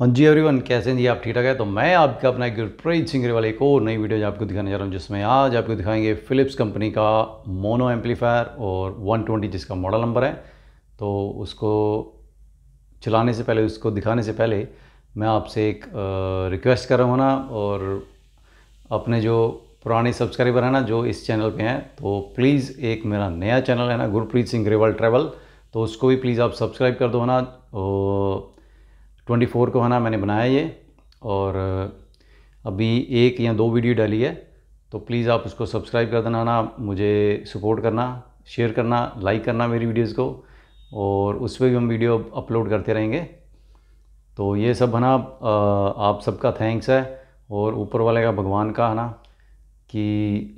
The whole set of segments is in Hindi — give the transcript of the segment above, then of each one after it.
हाँ जी एवरीवन कैसे हैं जी आप ठीक ठाक है तो मैं आपका अपना गुरप्रीत सिंह वाले एक और नई वीडियो आपको दिखाने जा रहा हूँ जिसमें आज आपको दिखाएंगे फ़िलिप्स कंपनी का मोनो एम्पलीफायर और 120 जिसका मॉडल नंबर है तो उसको चलाने से पहले उसको दिखाने से पहले मैं आपसे एक रिक्वेस्ट कर रहा हूँ ना और अपने जो पुराने सब्सक्राइबर हैं ना जो इस चैनल पर हैं तो प्लीज़ एक मेरा नया चैनल है ना गुरप्रीत सिंह ग्रेवाल ट्रैवल तो उसको भी प्लीज़ आप सब्सक्राइब कर दो ना और ट्वेंटी फोर को है ना मैंने बनाया ये और अभी एक या दो वीडियो डाली है तो प्लीज़ आप उसको सब्सक्राइब कर देना ना मुझे सपोर्ट करना शेयर करना लाइक करना मेरी वीडियोज़ को और उस पर भी हम वीडियो अपलोड करते रहेंगे तो ये सब है ना आप सबका थैंक्स है और ऊपर वाले का भगवान का है ना कि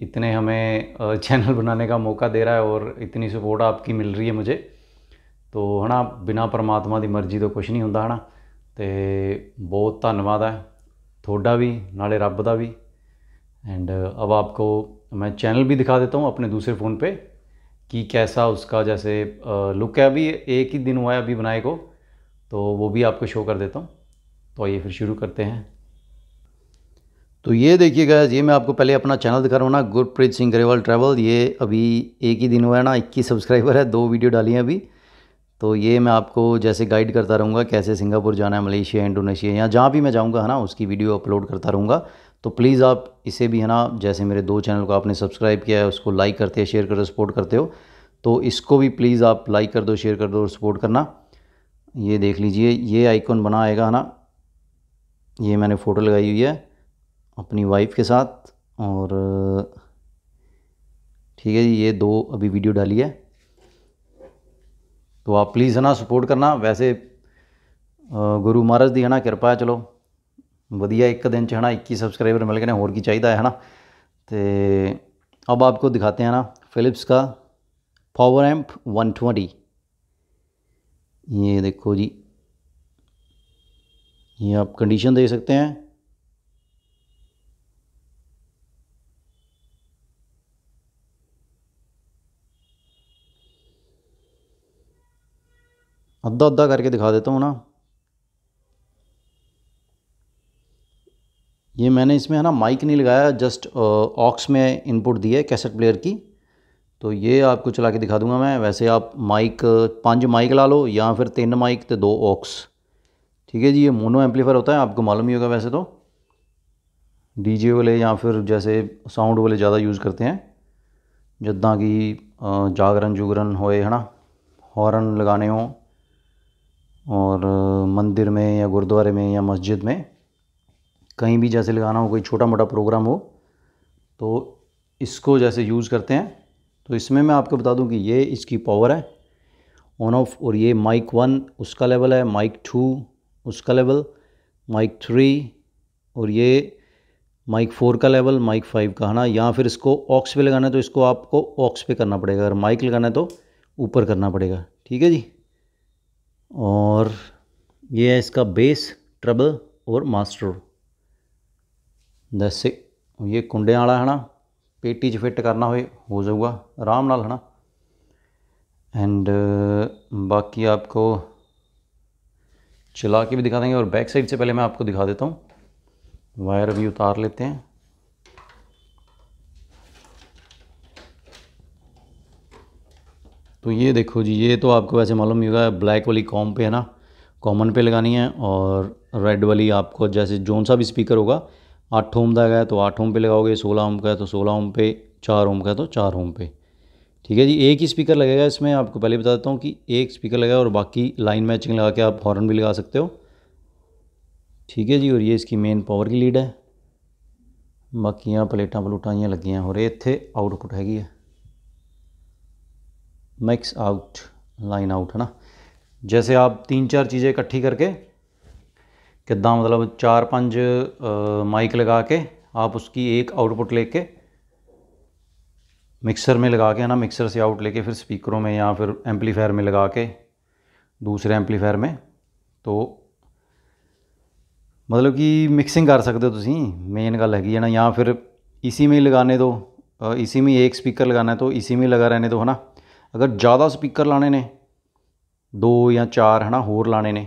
इतने हमें चैनल बनाने का मौका दे रहा है और इतनी सपोर्ट आपकी मिल रही है मुझे तो है ना बिना परमात्मा की मर्जी तो कुछ नहीं होता है ना तो बहुत धन्यवाद है थोड़ा भी नाले रब का भी एंड अब आपको मैं चैनल भी दिखा देता हूँ अपने दूसरे फ़ोन पे कि कैसा उसका जैसे लुक है अभी एक ही दिन हुआ है अभी बनाए को तो वो भी आपको शो कर देता हूँ तो आइए फिर शुरू करते हैं तो ये देखिएगा ये मैं आपको पहले अपना चैनल दिखा रहा हूँ ना गुरप्रीत सिंह ग्रेवाल ट्रैवल ये अभी एक ही दिन हुआ है ना इक्कीस सब्सक्राइबर है दो वीडियो डाली हैं अभी तो ये मैं आपको जैसे गाइड करता रहूँगा कैसे सिंगापुर जाना है मलेशिया इंडोनेशिया या जहाँ भी मैं जाऊँगा है ना उसकी वीडियो अपलोड करता रहूँगा तो प्लीज़ आप इसे भी है ना जैसे मेरे दो चैनल को आपने सब्सक्राइब किया है उसको लाइक करते हो शेयर करते सपोर्ट करते हो तो इसको भी प्लीज़ आप लाइक कर दो शेयर कर दो और सपोर्ट करना ये देख लीजिए ये आइकॉन बना आएगा है ना ये मैंने फ़ोटो लगाई हुई है अपनी वाइफ के साथ और ठीक है जी ये दो अभी वीडियो डाली है तो आप प्लीज़ है ना सपोर्ट करना वैसे ਗੁਰੂ ਮਹਾਰਾਜ ਦੀ ਹਨਾ ਕਿਰਪਾ ਚਲੋ ਵਧੀਆ ਇੱਕ ਦਿਨ ਚ ਹਨਾ 21 ਸਬਸਕ੍ਰਾਈਬਰ ਮਿਲ ਗਏ ਨੇ ਹੋਰ ਕੀ ਚਾਹੀਦਾ ਹੈ ਹਨਾ ਤੇ ਅਬ ਆਪਕੋ ਦਿਖਾਤੇ हैं ना फिलिप्स का पावर एम्प 120 ये देखो जी ये आप कंडीशन दे सकते हैं अद्धा अद्धा करके दिखा देता हूँ ना ये मैंने इसमें है ना माइक नहीं लगाया जस्ट ऑक्स में इनपुट दिए कैसेट प्लेयर की तो ये आपको चला के दिखा दूंगा मैं वैसे आप माइक पाँच माइक ला लो या फिर तीन माइक तो दो ऑक्स ठीक है जी ये मोनो एम्पलीफायर होता है आपको मालूम ही होगा वैसे तो डीजे वाले या फिर जैसे साउंड वाले ज़्यादा यूज़ करते हैं जिदा कि जागरण जुगरन होए है ना हॉर्न लगाने हों और मंदिर में या गुरुद्वारे में या मस्जिद में कहीं भी जैसे लगाना हो कोई छोटा मोटा प्रोग्राम हो तो इसको जैसे यूज़ करते हैं तो इसमें मैं आपको बता दूं कि ये इसकी पावर है ऑन ऑफ और ये माइक वन उसका लेवल है माइक टू उसका लेवल माइक थ्री और ये माइक फोर का लेवल माइक फाइव का है ना या फिर इसको ऑक्स पे लगाना है तो इसको आपको ऑक्स पे करना पड़ेगा अगर माइक लगाना है तो ऊपर करना पड़ेगा ठीक है जी और ये है इसका बेस ट्रबल और मास्टर जैसे ये कुंडे वाला है ना पेटी 'ਚ फिट करना हो ਹੋ ਜਾਊਗਾ ਆਰਾਮ ਨਾਲ ਹੈ एंड बाकी आपको चला के भी दिखा देंगे और बैक साइड से पहले मैं आपको दिखा देता हूँ वायर भी उतार लेते हैं तो ये देखो जी ये तो आपको वैसे मालूम ही होगा ब्लैक वाली कॉम पे है ना कॉमन पे लगानी है और रेड वाली आपको जैसे जोन सा भी स्पीकर होगा आठ ओम दा है तो आठ ओम पे लगाओगे सोलह ओम का है तो सोलह ओम पे चार ओम का है तो चार ओम पे ठीक है जी एक ही स्पीकर लगेगा इसमें आपको पहले बता देता हूँ कि एक स्पीकर लगेगा और बाकी लाइन मैचिंग लगा के आप हॉर्न भी लगा सकते हो ठीक है जी और ये इसकी मेन पावर की लीड है यहाँ प्लेटा प्लूटा ये लगियाँ और ਰਹੇ इतने आउटपुट हैगी है मिक्स आउट लाइन आउट है ना जैसे आप तीन चार चीज़ें इकट्ठी करके किदा मतलब चार पाँच माइक लगा के आप उसकी एक आउटपुट लेके मिक्सर में लगा के है ना मिक्सर से आउट लेके फिर स्पीकरों में या फिर एम्पलीफायर में लगा के दूसरे एम्पलीफायर में तो मतलब कि मिक्सिंग कर सकते हो तुम ਤੁਸੀਂ ਮੇਨ है ना या फिर इसी में ही लगाने दो इसी में एक स्पीकर लगाना है तो इसी में लगा रहने दो है ना अगर ज़्यादा स्पीकर लाने ने दो या चार है ना होर लाने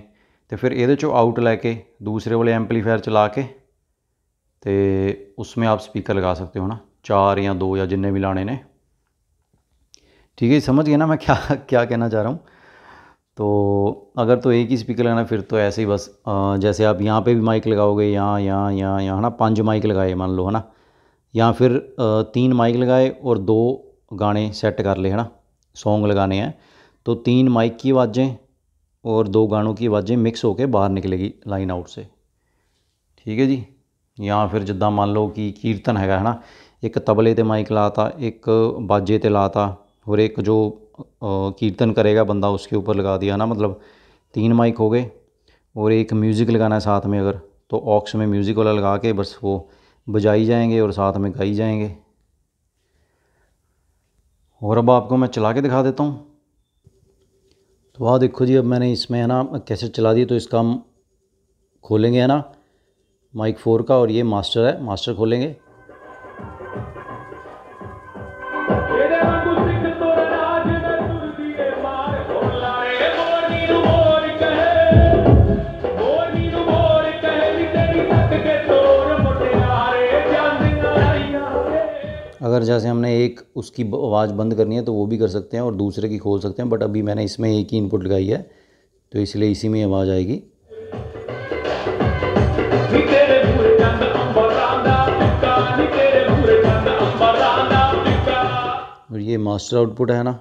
ਤੇ ਫਿਰ ਇਹਦੇ ਚੋਂ ਆਊਟ ਲੈ ਕੇ ਦੂਸਰੇ ਵਾਲੇ ਐਂਪਲੀਫਾਇਰ ਚਲਾ ਕੇ ਤੇ आप स्पीकर लगा सकते हो ना चार या दो या जिन्हें भी लाने ने ठीक है समझ गए ना मैं क्या क्या कहना चाह रहा हूँ तो अगर तो एक ही स्पीकर लगाना फिर तो ऐसे ही बस जैसे आप यहाँ पे भी माइक लगाओगे यहाँ यहाँ यहाँ यहाँ है ना पाँच माइक लगाए मान लो है ना या फिर तीन माइक लगाए और दो गाने सेट कर ले है ना सॉन्ग लगाने हैं तो तीन माइक की आवाज़ें और दो गानों की आवाज़ें मिक्स होकर बाहर निकलेगी लाइन आउट से ਠੀਕ ਹੈ ਜੀ ਜਾਂ ਫਿਰ ਜਿੱਦਾਂ ਮੰਨ ਲਓ ਕਿ कीर्तन है ना एक तबले ਤੇ माइक लाता एक बाजे ਤੇ लाता और एक जो कीर्तन करेगा बंदा उसके ऊपर लगा दिया ना मतलब तीन माइक हो गए और एक म्यूज़िक लगाना है साथ में अगर तो ऑक्स में म्यूज़िक वाला लगा के बस वो बजाई जाएंगे और साथ में गाई जाएंगे और अब आपको मैं चला के दिखा देता हूँ तो वहाँ देखो जी अब मैंने इसमें है ना कैसे चला दी तो इसका हम खोलेंगे है ना माइक फोर का और ये मास्टर है मास्टर खोलेंगे अगर जैसे हमने एक उसकी आवाज़ बंद करनी है तो वो भी कर सकते हैं और दूसरे की खोल सकते हैं बट अभी मैंने इसमें एक ही इनपुट लगाई है तो इसलिए इसी में आवाज़ आएगी और ये मास्टर आउटपुट है ना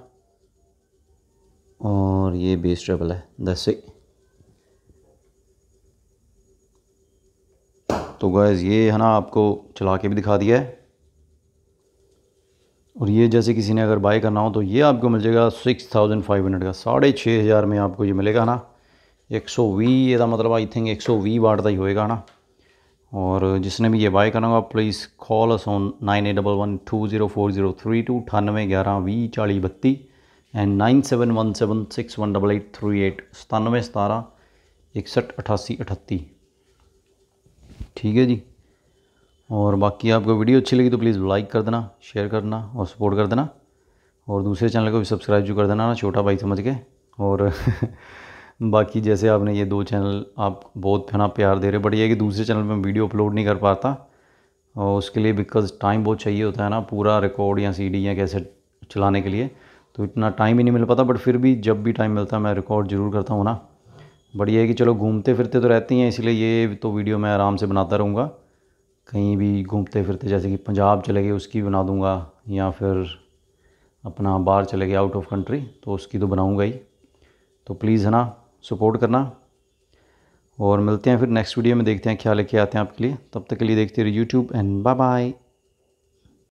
और ये बेस ट्रेबल है दस तो गैज़ ये है ना आपको चला के भी दिखा दिया है और ये जैसे किसी ने अगर बाय करना हो तो ये आपको मिल जाएगा सिक्स थाउजेंड फाइव हंड्रेड का साढ़े छः हज़ार में आपको ये मिलेगा ना एक सौ वी ये मतलब आई थिंक एक सौ वी वाट का ही होएगा ना और जिसने भी ये बाय करना होगा please call us on nine eight double one two zero four zero three two अठानवे ग्यारह वी चाली बत्ती and nine seven one seven six one double eight three eight सतानवे सतारह इकसठ अठासी अठत्ती ठीक है जी और बाकी आपको वीडियो अच्छी लगी तो प्लीज़ लाइक कर देना शेयर करना और सपोर्ट कर देना और दूसरे चैनल को भी सब्सक्राइब जो कर देना ना छोटा भाई समझ के और बाकी जैसे आपने ये दो चैनल आप बहुत है ना प्यार दे रहे बट ये कि दूसरे चैनल में वीडियो अपलोड नहीं कर पाता और उसके लिए बिकॉज टाइम बहुत चाहिए होता है ना पूरा रिकॉर्ड या सी या कैसे चलाने के लिए तो इतना टाइम ही नहीं मिल पाता बट फिर भी जब भी टाइम मिलता है मैं रिकॉर्ड ज़रूर करता हूँ ना बट ये है कि चलो घूमते फिरते तो रहती हैं इसलिए ये तो वीडियो मैं आराम से बनाता रहूँगा कहीं भी घूमते फिरते जैसे कि पंजाब चले गए उसकी बना दूंगा या फिर अपना बाहर चले गए आउट ऑफ कंट्री तो उसकी तो बनाऊंगा ही तो प्लीज़ है ना सपोर्ट करना और मिलते हैं फिर नेक्स्ट वीडियो में देखते हैं क्या लेके आते हैं आपके लिए तब तक के लिए देखते रहिए यूट्यूब एंड बाय बाय